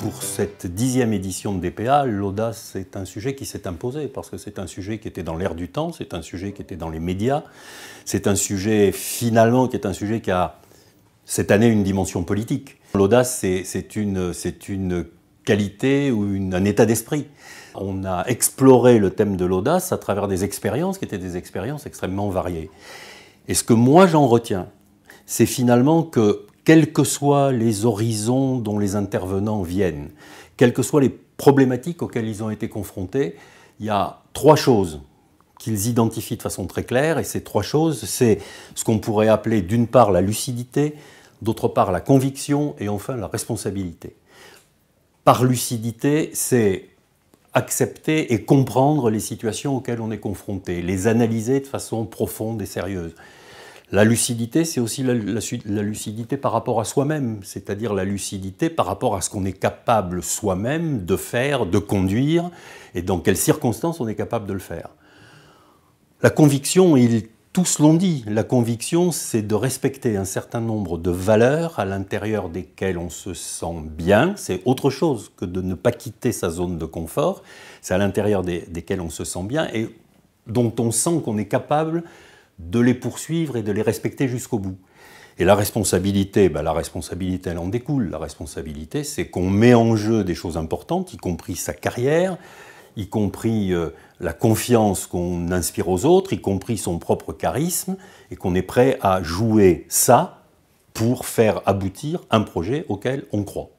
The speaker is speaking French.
Pour cette dixième édition de DPA, l'audace est un sujet qui s'est imposé parce que c'est un sujet qui était dans l'air du temps, c'est un sujet qui était dans les médias, c'est un sujet finalement qui est un sujet qui a cette année une dimension politique. L'audace, c'est une, une qualité ou un état d'esprit. On a exploré le thème de l'audace à travers des expériences qui étaient des expériences extrêmement variées. Et ce que moi j'en retiens, c'est finalement que quels que soient les horizons dont les intervenants viennent, quelles que soient les problématiques auxquelles ils ont été confrontés, il y a trois choses qu'ils identifient de façon très claire, et ces trois choses, c'est ce qu'on pourrait appeler d'une part la lucidité, d'autre part la conviction, et enfin la responsabilité. Par lucidité, c'est accepter et comprendre les situations auxquelles on est confronté, les analyser de façon profonde et sérieuse. La lucidité, c'est aussi la, lucidité par rapport à soi-même, c'est-à-dire la lucidité par rapport à ce qu'on est capable soi-même de faire, de conduire, et dans quelles circonstances on est capable de le faire. La conviction, ils, tous l'ont dit, la conviction, c'est de respecter un certain nombre de valeurs à l'intérieur desquelles on se sent bien. C'est autre chose que de ne pas quitter sa zone de confort. C'est à l'intérieur desquelles on se sent bien et dont on sent qu'on est capable de les poursuivre et de les respecter jusqu'au bout. Et la responsabilité, ben, la responsabilité, elle en découle. La responsabilité, c'est qu'on met en jeu des choses importantes, y compris sa carrière, y compris euh, la confiance qu'on inspire aux autres, y compris son propre charisme, et qu'on est prêt à jouer ça pour faire aboutir un projet auquel on croit.